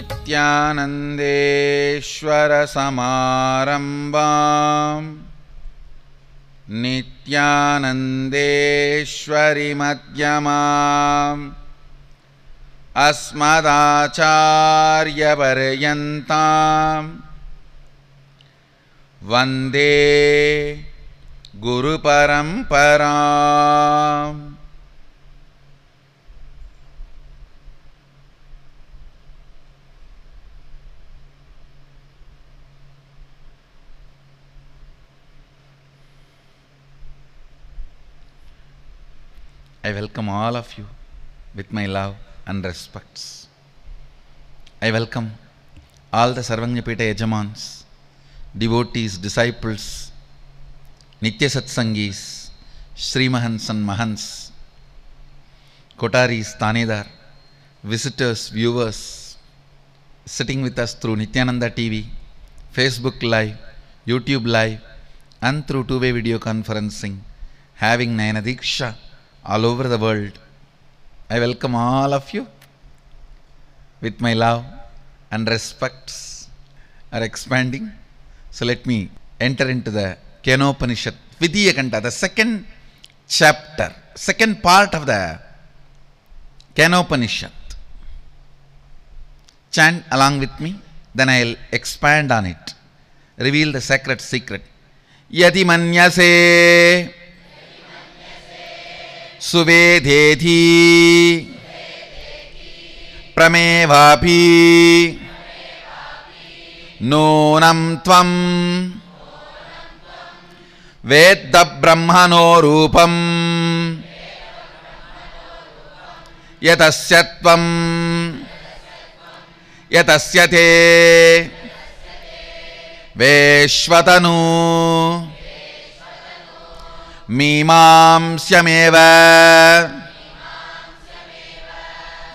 नित्यानन्देश्वरि मध्यमाम् अस्मदाचार्यपर्यन्ताम् वन्दे गुरुपरम्परा I welcome all of you with my love and respects. I welcome all the Sarvanyapita Yajamans, devotees, disciples, Nitya Satsangis, Mahans and Mahans, Kotaris, Tanedar, visitors, viewers, sitting with us through Nityananda TV, Facebook Live, YouTube Live, and through two-way video conferencing, having Nayana Diksha, all over the world. I welcome all of you with my love and respects are expanding. So let me enter into the Kenopanishad, Vidyakanta, the second chapter, second part of the Kenopanishad. Chant along with me, then I'll expand on it. Reveal the sacred secret. Yati manyase. सुवेदेधि प्रमेवापि नूनं त्वं वेद्यब्रह्मणोरूपम् यतस्य त्वं यतस्य ते वेश्वतनू मीमांस्यमेव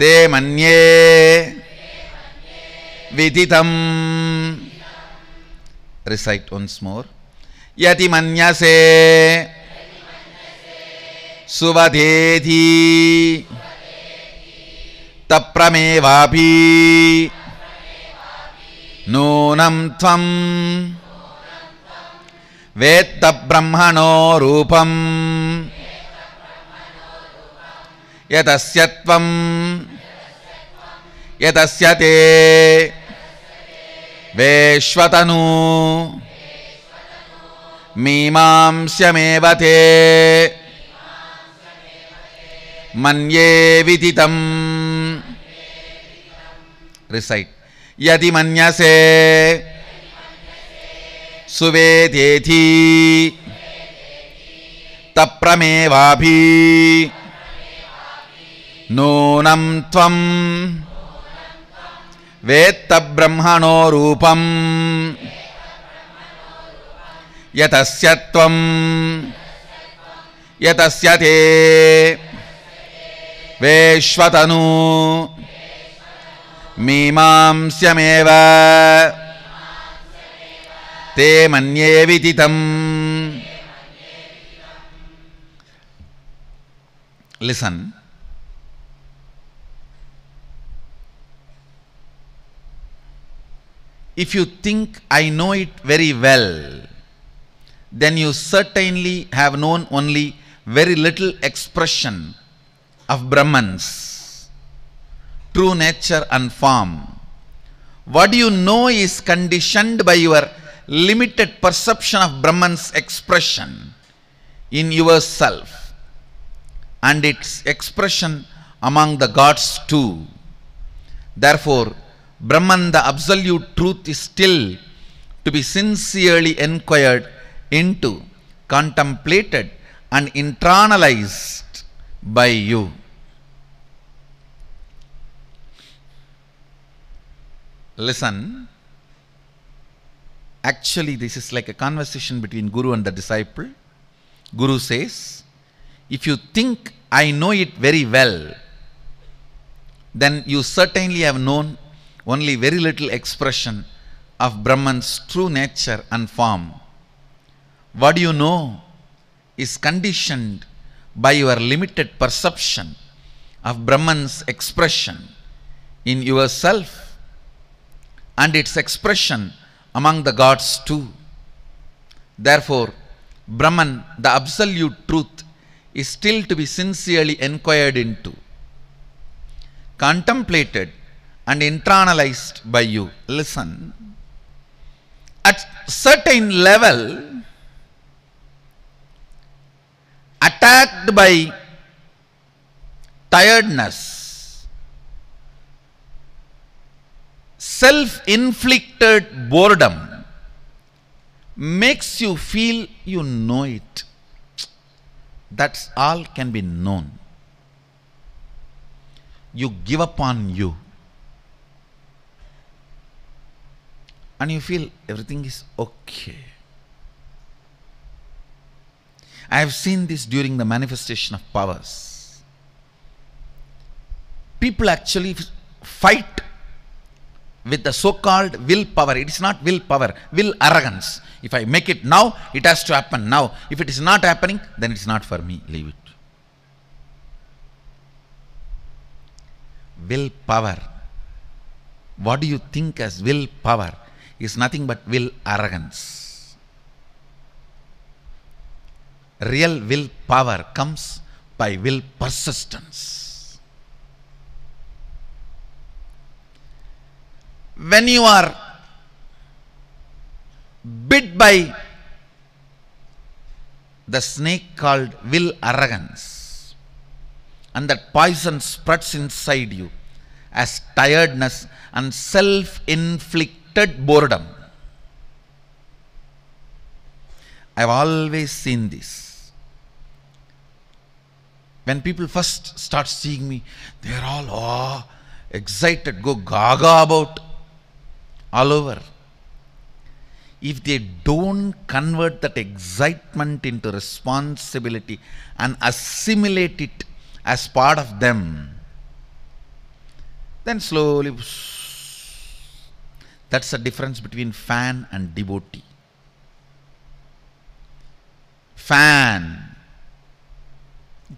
ते मन्ये विदितम् मोर् यति मन्यसे सुवधेधि तप्रमेवापि नूनं त्वम् वेत्तब्रह्मणो रूपम् यतस्य त्वम् यतस्य ते वेश्वतनु मीमांस्यमेव ते मन्ये विदितम् यदि मन्यसे सुवेतेथी तप्रमेवाभि नूनं त्वम् रूपम् यतस्य त्वं यतस्य ते वेष्वतनू मीमांस्यमेव ते मन्ये विदितम् Listen. If you think I know it very well, then you certainly have known only very little expression of Brahman's true nature and form. What you know is conditioned by your limited perception of Brahman's expression in yourself and its expression among the gods too. Therefore, Brahman, the absolute truth, is still to be sincerely inquired into, contemplated, and internalized by you. Listen. Actually, this is like a conversation between Guru and the disciple. Guru says, If you think I know it very well, then you certainly have known only very little expression of Brahman's true nature and form. What you know is conditioned by your limited perception of Brahman's expression in yourself and its expression among the gods too. Therefore, Brahman, the absolute truth, is still to be sincerely inquired into, contemplated and internalized by you. Listen, at certain level, attacked by tiredness, self-inflicted boredom makes you feel you know it. That's all can be known. You give up on you. And you feel everything is okay. I have seen this during the manifestation of powers. People actually fight with the so-called willpower. It is not willpower, will arrogance. If I make it now, it has to happen now. If it is not happening, then it is not for me. Leave it. Willpower. What do you think as willpower? Is nothing but will arrogance. Real willpower comes by will persistence. when you are bit by the snake called will arrogance and that poison spreads inside you as tiredness and self-inflicted boredom. I've always seen this. When people first start seeing me, they're all oh, excited, go gaga about all over. If they don't convert that excitement into responsibility and assimilate it as part of them, then slowly, that's the difference between fan and devotee. Fan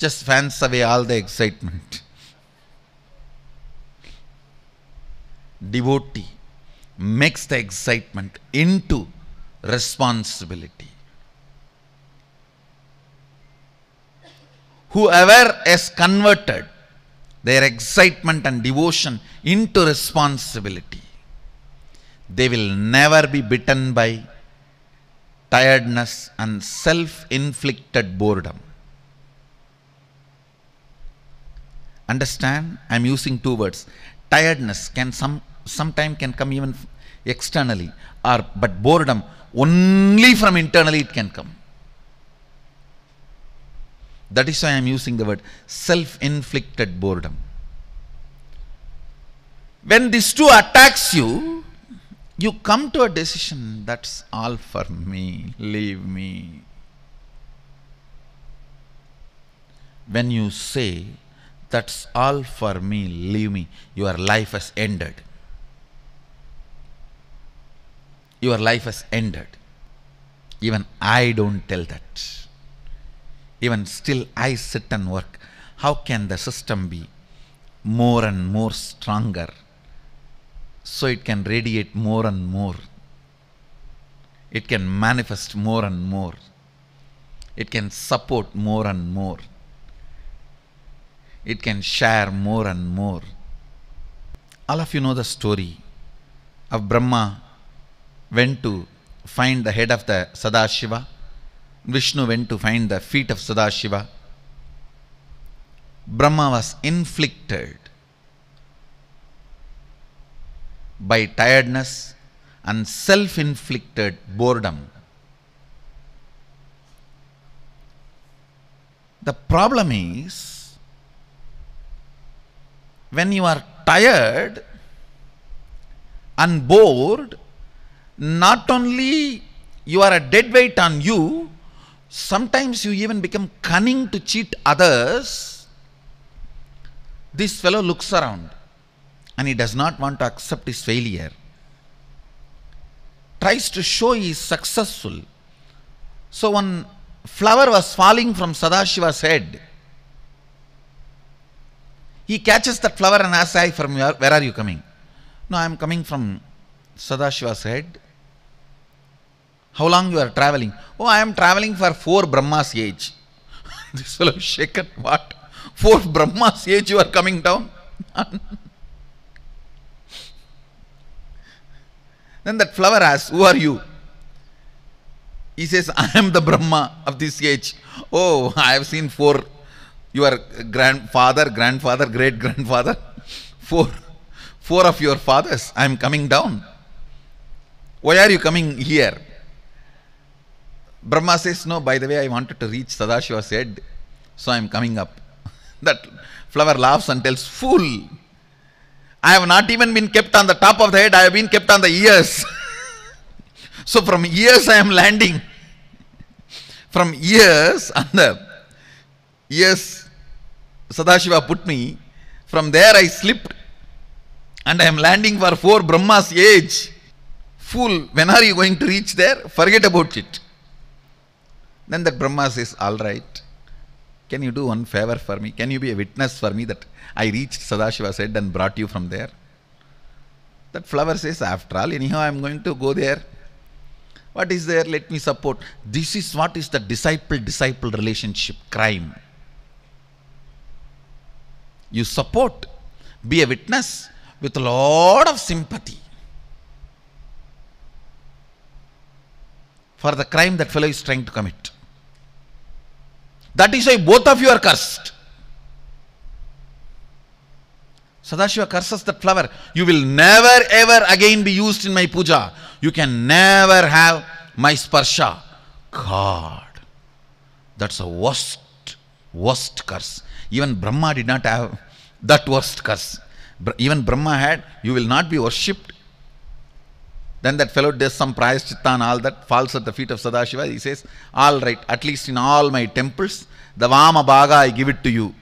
just fans away all the excitement. Devotee makes the excitement into responsibility. Whoever has converted their excitement and devotion into responsibility, they will never be bitten by tiredness and self inflicted boredom. Understand? I am using two words. Tiredness can some sometime can come even externally or but boredom only from internally it can come that is why i am using the word self-inflicted boredom when these two attacks you you come to a decision that's all for me leave me when you say that's all for me leave me your life has ended your life has ended. Even I don't tell that. Even still I sit and work. How can the system be more and more stronger so it can radiate more and more? It can manifest more and more. It can support more and more. It can share more and more. All of you know the story of Brahma went to find the head of the Sadashiva. Vishnu went to find the feet of Sadashiva. Brahma was inflicted by tiredness and self inflicted boredom. The problem is when you are tired and bored, not only you are a dead weight on you, sometimes you even become cunning to cheat others. This fellow looks around and he does not want to accept his failure. Tries to show he is successful. So one flower was falling from Sadashiva's head. He catches that flower and asks, Hi, from where, where are you coming? No, I am coming from Sadashiva's head. How long you are traveling? Oh, I am traveling for four Brahma's age. this will have shaken what? Four Brahma's age you are coming down? then that flower asks, who are you? He says, I am the Brahma of this age. Oh, I have seen four, your grandfather, grandfather, great-grandfather, four, four of your fathers. I am coming down. Why are you coming here? Brahma says, No, by the way, I wanted to reach Sadashiva's head, so I'm coming up. that flower laughs and tells, Fool! I have not even been kept on the top of the head, I have been kept on the ears. so from ears, I am landing. from ears, on the ears, Sadashiva put me. From there, I slipped and I am landing for four Brahma's age. Fool, when are you going to reach there? Forget about it. Then that Brahma says, all right, can you do one favor for me? Can you be a witness for me that I reached Sadashiva said and brought you from there? That flower says, after all, anyhow, I am going to go there. What is there? Let me support. This is what is the disciple-disciple relationship crime. You support, be a witness with a lot of sympathy. For the crime that fellow is trying to commit. That is why both of you are cursed. Sadashiva curses that flower. You will never ever again be used in my puja. You can never have my sparsha. God. That's a worst, worst curse. Even Brahma did not have that worst curse. Even Brahma had, you will not be worshipped Then that fellow does some prayaschitta and all that, falls at the feet of Sadashiva. He says, All right, at least in all my temples, the Vama Bhaga I give it to you.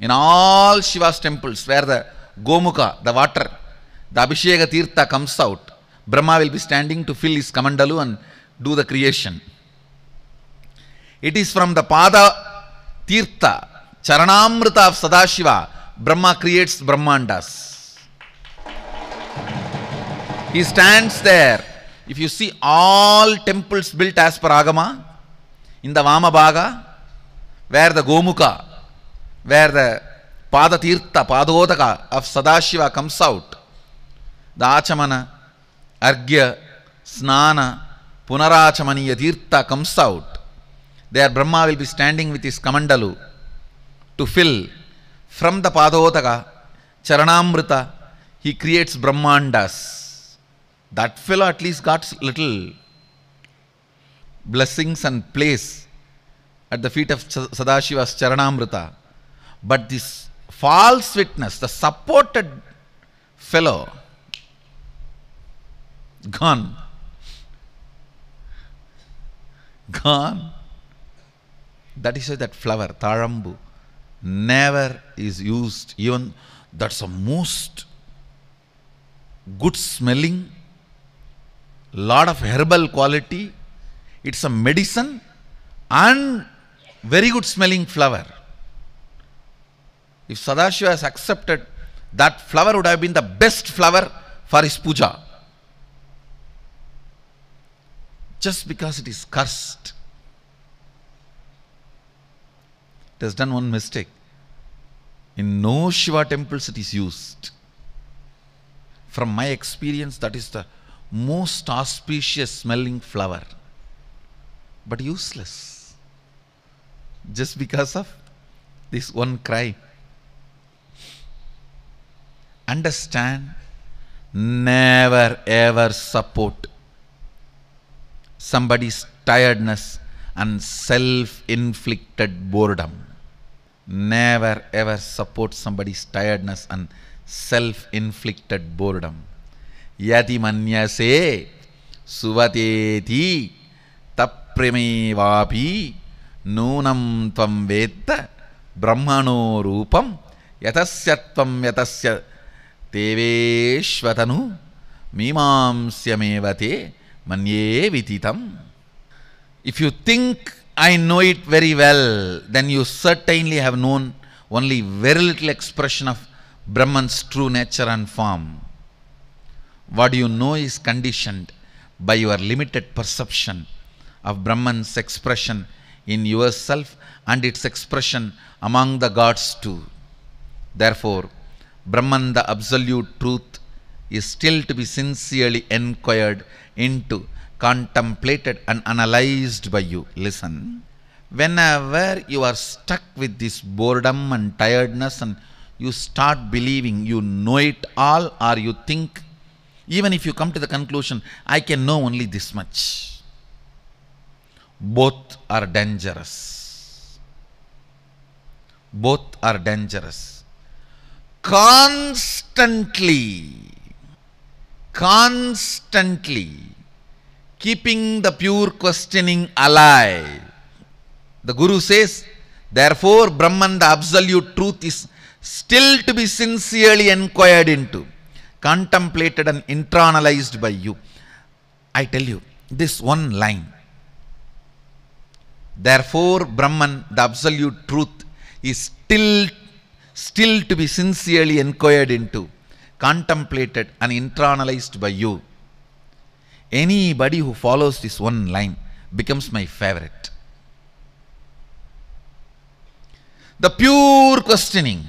In all Shiva's temples, where the Gomuka, the water, the Abhisheka Tirtha comes out, Brahma will be standing to fill his kamandalu and do the creation. It is from the Pada Tirtha, Charanamrita of Sadashiva, Brahma creates Brahmandas. He stands there. If you see all temples built as per Agama, in the Vamabhaga, where the Gomukha, where the Padatirtha, Padodaka of Sadashiva comes out, the Achamana, Argya, Snana, Punarachamaniya Tirtha comes out. There Brahma will be standing with his Kamandalu to fill from the Padotaka, Charanamrita, he creates Brahmandas. That fellow at least got little blessings and place at the feet of Sadashiva's Charanamrita. But this false witness, the supported fellow, gone. Gone. That is why that flower, Tarambu, never is used. Even that's the most good smelling lot of herbal quality. It's a medicine and very good smelling flower. If Sadashiva has accepted, that flower would have been the best flower for his puja. Just because it is cursed. It has done one mistake. In no Shiva temples it is used. From my experience, that is the most auspicious smelling flower, but useless just because of this one cry. Understand, never ever support somebody's tiredness and self inflicted boredom. Never ever support somebody's tiredness and self inflicted boredom. यदि मन्यसे सुवतेति तप्रेमेवापी नूनं त्वं वेत्त ब्रह्मणो रूपं यतस्य त्वं यतस्य तेवेश्वतनु मीमांस्यमेव ते मन्ये वितितं if you think I know it very well then you certainly have known only very little expression of Brahman's true nature and form What you know is conditioned by your limited perception of Brahman's expression in yourself and its expression among the gods too. Therefore, Brahman the absolute truth is still to be sincerely inquired into, contemplated and analyzed by you. Listen. Whenever you are stuck with this boredom and tiredness and you start believing you know it all or you think even if you come to the conclusion, I can know only this much. Both are dangerous. Both are dangerous. Constantly, constantly keeping the pure questioning alive. The Guru says, therefore, Brahman, the absolute truth, is still to be sincerely inquired into contemplated and internalized by you. I tell you, this one line. Therefore, Brahman, the absolute truth, is still, still to be sincerely inquired into, contemplated and internalized by you. Anybody who follows this one line becomes my favorite. The pure questioning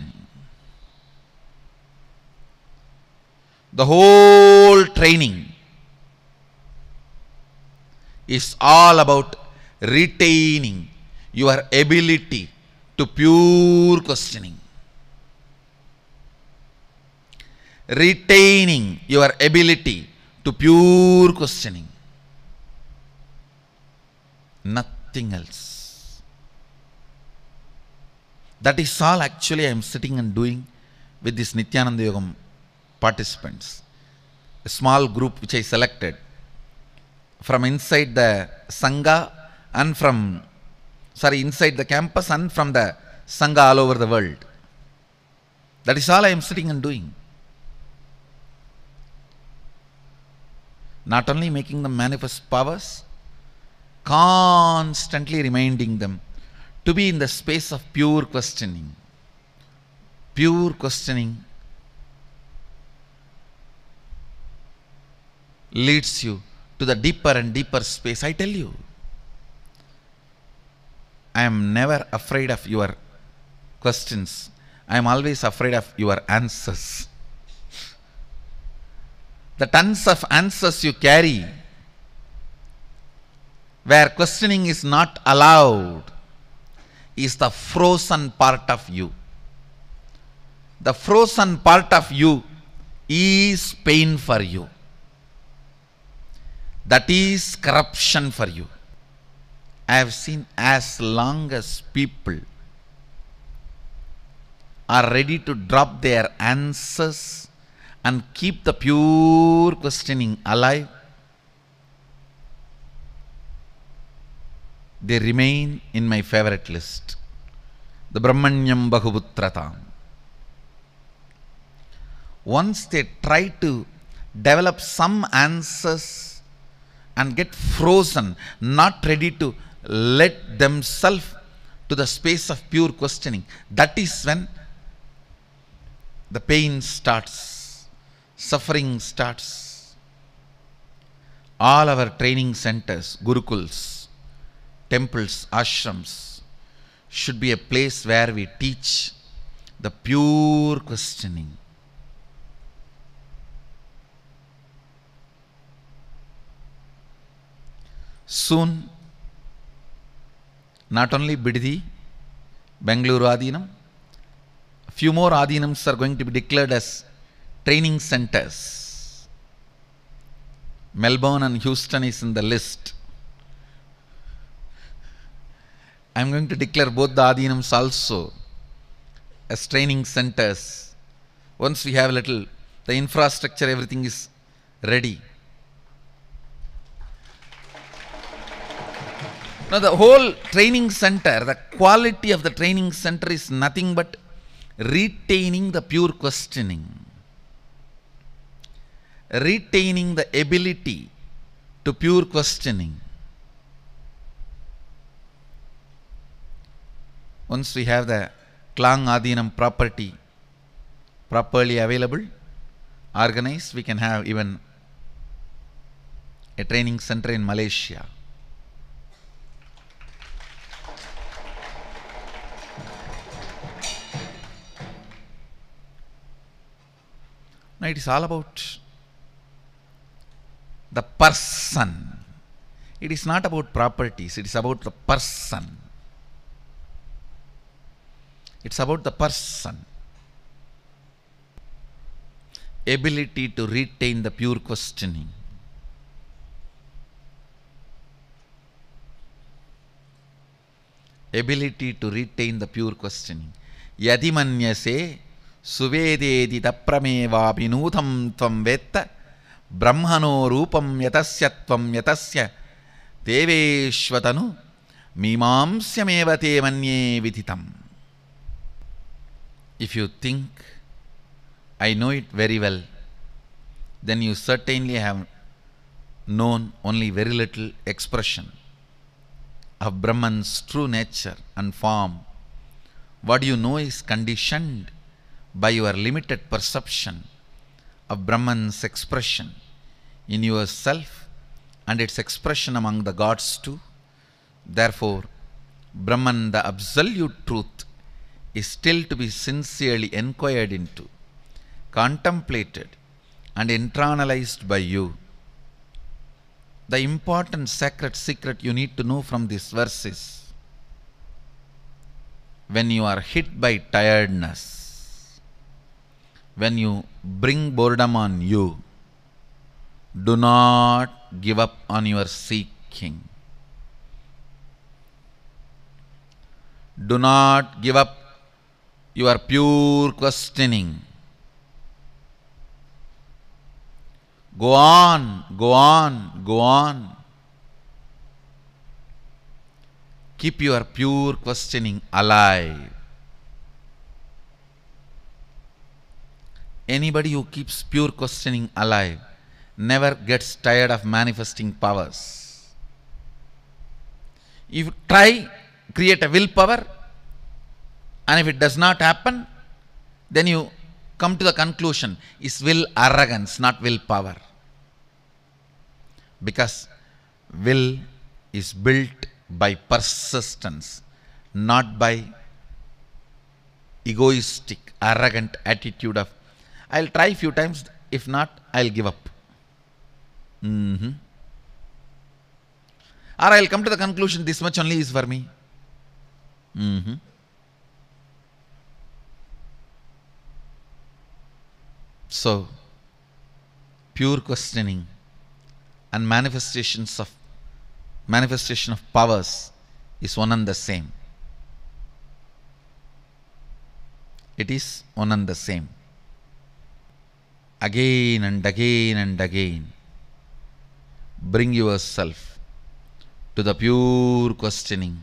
the whole training is all about retaining your ability to pure questioning. Retaining your ability to pure questioning. Nothing else. That is all actually I am sitting and doing with this Nityananda Yogam participants, a small group which I selected from inside the Sangha and from, sorry, inside the campus and from the Sangha all over the world. That is all I am sitting and doing. Not only making them manifest powers, constantly reminding them to be in the space of pure questioning. Pure questioning leads you to the deeper and deeper space. I tell you, I am never afraid of your questions. I am always afraid of your answers. The tons of answers you carry, where questioning is not allowed, is the frozen part of you. The frozen part of you is pain for you. That is corruption for you. I have seen as long as people are ready to drop their answers and keep the pure questioning alive, they remain in my favorite list. The Brahmanyam Bahubutratam. Once they try to develop some answers and get frozen, not ready to let themselves to the space of pure questioning. That is when the pain starts, suffering starts. All our training centers, gurukuls, temples, ashrams should be a place where we teach the pure questioning. Soon, not only Bidhi, Bangalore Adinam, few more Adinams are going to be declared as training centers. Melbourne and Houston is in the list. I am going to declare both the Adinams also as training centers. Once we have a little, the infrastructure, everything is ready. Now the whole training center, the quality of the training center is nothing but retaining the pure questioning, retaining the ability to pure questioning. Once we have the Klang Adinam property properly available, organized, we can have even a training center in Malaysia. Now it is all about the person. It is not about properties, it is about the person. It's about the person. Ability to retain the pure questioning. Ability to retain the pure questioning. Yadi manyase सुवेदेति तप्रमेवापि नूतं त्वं वेत्त ब्रह्मणो रूपं यतस्य त्वं यतस्य देवेश्वतनु मीमांस्यमेव ते मन्ये विदितम् if you think I know it very well then you certainly have known only very little expression of Brahman's true nature and form what you know is conditioned by your limited perception of Brahman's expression in yourself and its expression among the gods too. Therefore, Brahman, the absolute truth, is still to be sincerely inquired into, contemplated, and internalized by you. The important sacred secret you need to know from this verse is when you are hit by tiredness, when you bring boredom on you, do not give up on your seeking. Do not give up your pure questioning. Go on, go on, go on. Keep your pure questioning alive. Anybody who keeps pure questioning alive never gets tired of manifesting powers. If you try, create a willpower, and if it does not happen, then you come to the conclusion is will arrogance, not willpower. Because will is built by persistence, not by egoistic, arrogant attitude of I'll try few times. If not, I'll give up. Mm -hmm. Or I'll come to the conclusion this much only is for me. Mm -hmm. So, pure questioning and manifestations of manifestation of powers is one and the same. It is one and the same again and again and again. Bring yourself to the pure questioning.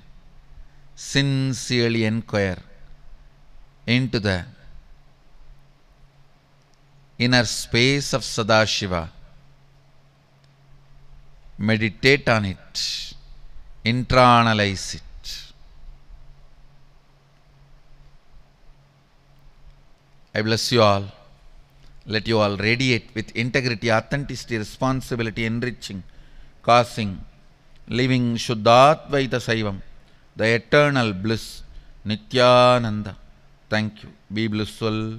Sincerely inquire into the inner space of Sadashiva. Meditate on it. Internalize it. I bless you all. let you all radiate with integrity, authenticity, responsibility, enriching, causing, living Shuddhatvaita Saivam, the eternal bliss, Nityananda. Thank you. Be blissful.